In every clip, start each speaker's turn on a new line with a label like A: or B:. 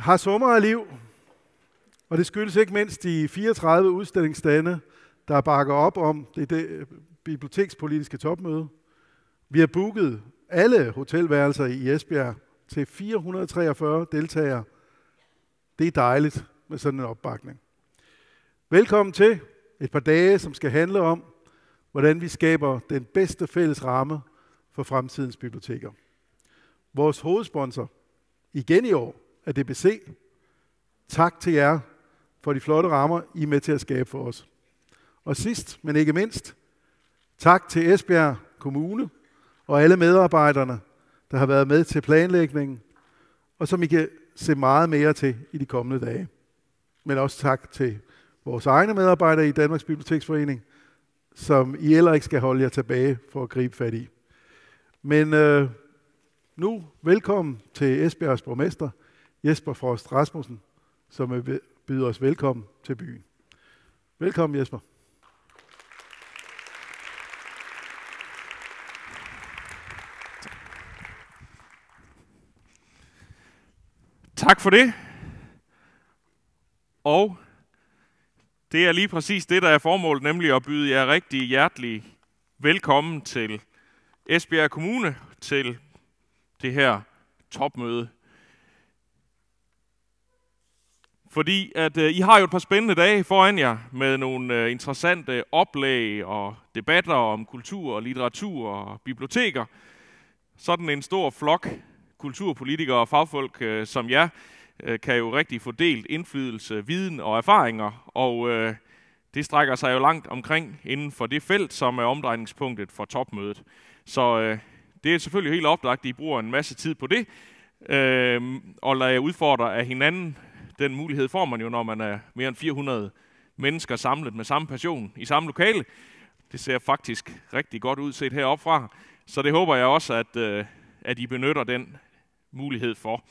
A: har sommer af liv, og det skyldes ikke mindst de 34 udstillingsstande, der bakker op om det, det øh, bibliotekspolitiske topmøde. Vi har booket alle hotelværelser i Esbjerg til 443 deltagere. Det er dejligt med sådan en opbakning. Velkommen til et par dage, som skal handle om, hvordan vi skaber den bedste fælles ramme for fremtidens biblioteker. Vores hovedsponsor igen i år af DBC. Tak til jer for de flotte rammer, I er med til at skabe for os. Og sidst, men ikke mindst, tak til Esbjerg Kommune og alle medarbejderne, der har været med til planlægningen, og som I kan se meget mere til i de kommende dage. Men også tak til vores egne medarbejdere i Danmarks Biblioteksforening, som I heller ikke skal holde jer tilbage for at gribe fat i. Men øh, nu velkommen til Esbjergs borgmester, Jesper Frost Rasmussen, som vil byde os velkommen til byen. Velkommen Jesper.
B: Tak for det. Og det er lige præcis det, der er formålet, nemlig at byde jer rigtig hjertelig velkommen til Esbjerg Kommune til det her topmøde Fordi at øh, I har jo et par spændende dage foran jer med nogle øh, interessante oplæg og debatter om kultur og litteratur og biblioteker. Sådan en stor flok kulturpolitikere og fagfolk øh, som jer øh, kan jo rigtig få delt indflydelse, viden og erfaringer. Og øh, det strækker sig jo langt omkring inden for det felt, som er omdrejningspunktet for topmødet. Så øh, det er selvfølgelig helt oplagt, at I bruger en masse tid på det, øh, og lader jer udfordre af hinanden den mulighed får man jo, når man er mere end 400 mennesker samlet med samme passion i samme lokale. Det ser faktisk rigtig godt ud set heroppefra, så det håber jeg også, at, øh, at I benytter den mulighed for.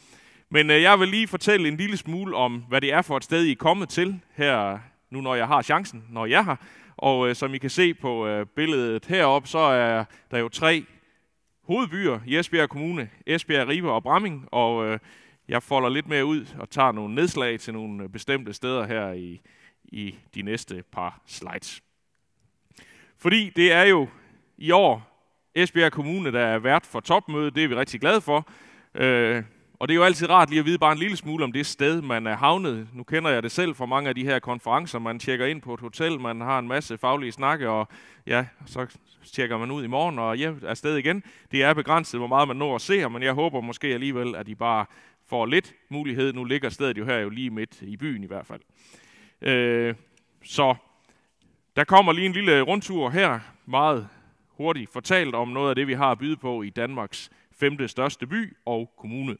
B: Men øh, jeg vil lige fortælle en lille smule om, hvad det er for et sted, I er kommet til her, nu når jeg har chancen, når jeg har. Og øh, som I kan se på øh, billedet heroppe, så er der jo tre hovedbyer i Esbjerg Kommune, Esbjerg, Ribe og Bramming, og øh, jeg folder lidt mere ud og tager nogle nedslag til nogle øh, bestemte steder her i, i de næste par slides. Fordi det er jo i år Esbjerg Kommune, der er vært for topmødet. Det er vi rigtig glade for. Øh, og det er jo altid rart lige at vide bare en lille smule om det sted, man er havnet. Nu kender jeg det selv fra mange af de her konferencer. Man tjekker ind på et hotel, man har en masse faglige snakke, og ja, så tjekker man ud i morgen og er afsted igen. Det er begrænset, hvor meget man når at se men jeg håber måske alligevel, at I bare får lidt mulighed. Nu ligger stedet jo her jo lige midt i byen i hvert fald. Øh, så der kommer lige en lille rundtur her, meget hurtigt fortalt om noget af det, vi har at byde på i Danmarks femte største by og kommune.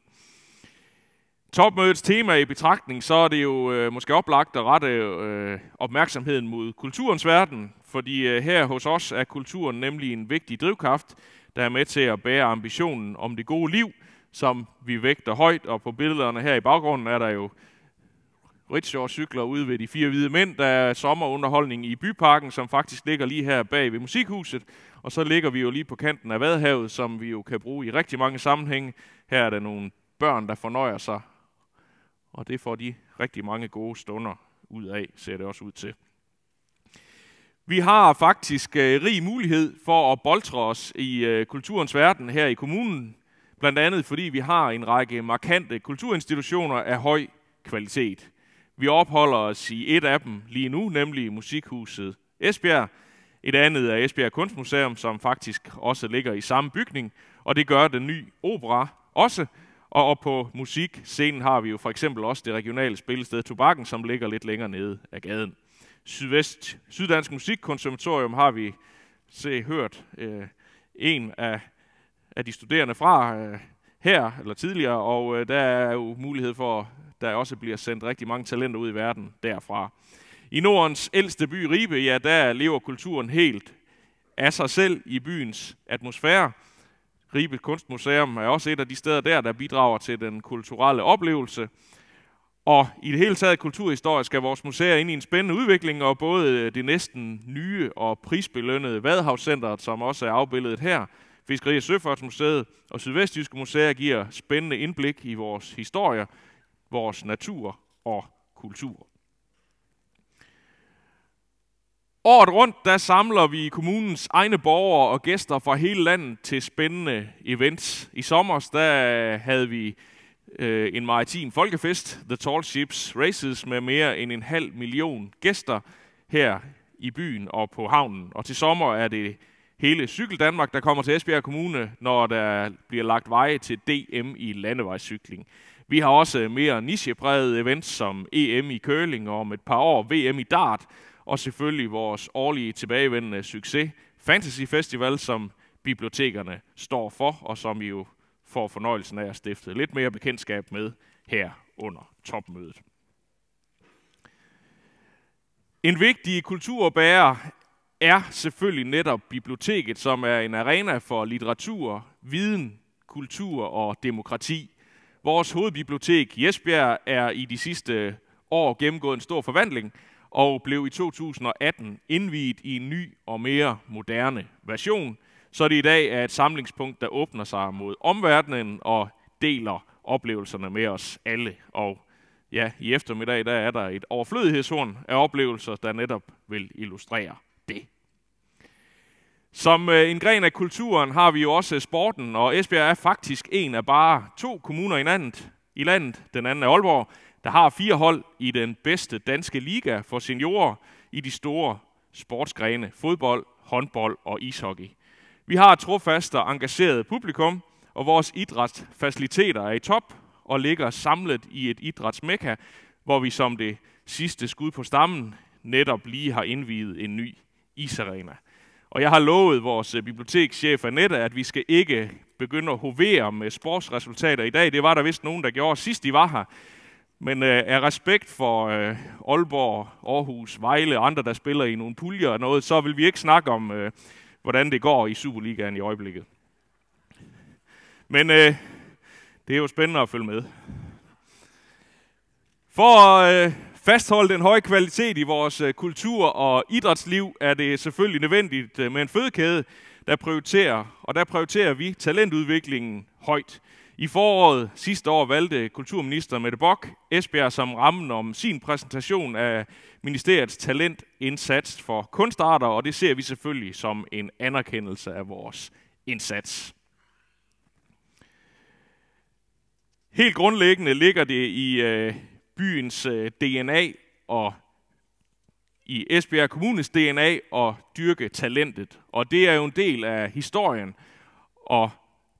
B: Topmødets tema i betragtning, så er det jo øh, måske oplagt at rette øh, opmærksomheden mod kulturens verden, fordi øh, her hos os er kulturen nemlig en vigtig drivkraft, der er med til at bære ambitionen om det gode liv, som vi vægter højt, og på billederne her i baggrunden er der jo Ritschor-cykler ude ved de fire hvide mænd. Der er sommerunderholdning i byparken, som faktisk ligger lige her bag ved musikhuset. Og så ligger vi jo lige på kanten af Vadhavet, som vi jo kan bruge i rigtig mange sammenhænge. Her er der nogle børn, der fornøjer sig, og det får de rigtig mange gode stunder ud af, ser det også ud til. Vi har faktisk øh, rig mulighed for at boltre os i øh, kulturens verden her i kommunen. Blandt andet fordi vi har en række markante kulturinstitutioner af høj kvalitet. Vi opholder os i et af dem lige nu, nemlig Musikhuset Esbjerg. Et andet er Esbjerg Kunstmuseum, som faktisk også ligger i samme bygning, og det gør den nye opera også. Og på musikscenen har vi jo for eksempel også det regionale spillested Tobakken, som ligger lidt længere nede af gaden. Sydvest Syddansk Musikkonservatorium har vi se, hørt øh, en af af de studerende fra øh, her, eller tidligere, og øh, der er jo mulighed for, at der også bliver sendt rigtig mange talenter ud i verden derfra. I Nordens ældste by, Ribe, ja, der lever kulturen helt af sig selv i byens atmosfære. Ribe Kunstmuseum er også et af de steder der, der bidrager til den kulturelle oplevelse. Og i det hele taget kulturhistorisk skal vores museer ind i en spændende udvikling, og både det næsten nye og prisbelønnede Vadehavscenteret, som også er afbildet her, Fiskeri- og Søfartsmuseet og Sydvestjyske Museer giver spændende indblik i vores historie, vores natur og kultur. Året rundt der samler vi kommunens egne borgere og gæster fra hele landet til spændende events. I sommer der havde vi øh, en maritim folkefest, The Tall Ships Races, med mere end en halv million gæster her i byen og på havnen. Og til sommer er det hele Cykel Danmark, der kommer til Esbjerg Kommune, når der bliver lagt veje til DM i landevejscykling. Vi har også øh, mere nichepræget events som EM i Køling og om et par år VM i dart, og selvfølgelig vores årlige tilbagevendende succes Fantasy Festival, som bibliotekerne står for, og som vi jo får fornøjelsen af at stifte lidt mere bekendtskab med her under topmødet. En vigtig kulturbærer er selvfølgelig netop biblioteket, som er en arena for litteratur, viden, kultur og demokrati. Vores hovedbibliotek Jesbjerg er i de sidste år gennemgået en stor forvandling og blev i 2018 indviet i en ny og mere moderne version, så det i dag er et samlingspunkt, der åbner sig mod omverdenen og deler oplevelserne med os alle. Og ja, i eftermiddag der er der et overflødighedshorn af oplevelser, der netop vil illustrere det. Som øh, en gren af kulturen har vi jo også sporten, og Esbjerg er faktisk en af bare to kommuner i landet, i landet den anden er Aalborg, der har fire hold i den bedste danske liga for seniorer i de store sportsgrene fodbold, håndbold og ishockey. Vi har et trofast og engageret publikum, og vores idrætsfaciliteter er i top og ligger samlet i et idrætsmekka, hvor vi som det sidste skud på stammen netop lige har indviet en ny Isarena. Og jeg har lovet vores øh, bibliotekschef Annette, at vi skal ikke begynde at hovere med sportsresultater i dag. Det var der vist nogen, der gjorde sidst de var her. Men øh, af respekt for øh, Aalborg, Aarhus, Vejle og andre, der spiller i nogle puljer og noget, så vil vi ikke snakke om, øh, hvordan det går i Superligaen i øjeblikket. Men øh, det er jo spændende at følge med. For at øh, fastholde den høje kvalitet i vores øh, kultur og idrætsliv, er det selvfølgelig nødvendigt øh, med en fødekæde, der prioriterer, og der prioriterer vi talentudviklingen højt. I foråret sidste år valgte kulturminister Mette Bock Esbjerg som rammen om sin præsentation af ministeriets talentindsats for kunstarter, og det ser vi selvfølgelig som en anerkendelse af vores indsats. Helt grundlæggende ligger det i øh, byens øh, DNA og i Esbjerg Kommunes DNA og dyrke talentet. Og det er jo en del af historien og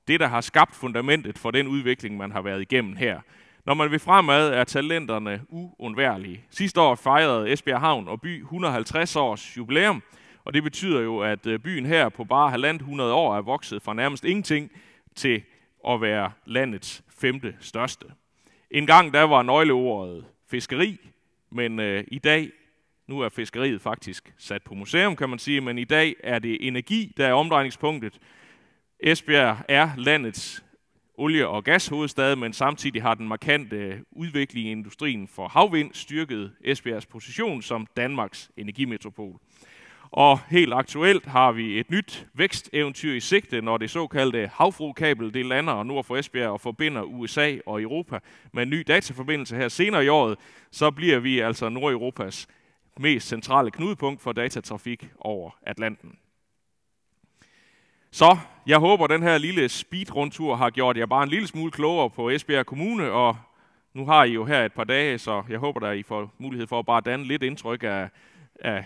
B: det, der har skabt fundamentet for den udvikling, man har været igennem her. Når man vil fremad, er talenterne uundværlige. Sidste år fejrede Esbjerg Havn og By 150 års jubilæum, og det betyder jo, at øh, byen her på bare halvandet 100 år er vokset fra nærmest ingenting til at være landets femte største. En gang der var nøgleordet fiskeri, men øh, i dag, nu er fiskeriet faktisk sat på museum, kan man sige, men i dag er det energi, der er omdrejningspunktet. Esbjerg er landets olie- og gashovedstad, men samtidig har den markante udvikling i industrien for havvind styrket Esbjergs position som Danmarks energimetropol. Og helt aktuelt har vi et nyt væksteventyr i sigte, når det såkaldte havfrukabel det lander nord for Esbjerg og forbinder USA og Europa. Med en ny dataforbindelse her senere i året, så bliver vi altså Nordeuropas mest centrale knudepunkt for datatrafik over Atlanten. Så jeg håber, at den her lille speedrundtur har gjort jer bare en lille smule klogere på Esbjerg Kommune, og nu har I jo her et par dage, så jeg håber, at I får mulighed for at bare danne lidt indtryk af, af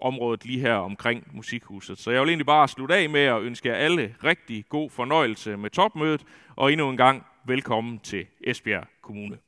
B: området lige her omkring Musikhuset. Så jeg vil egentlig bare slutte af med at ønske jer alle rigtig god fornøjelse med topmødet, og endnu en gang velkommen til Esbjerg Kommune.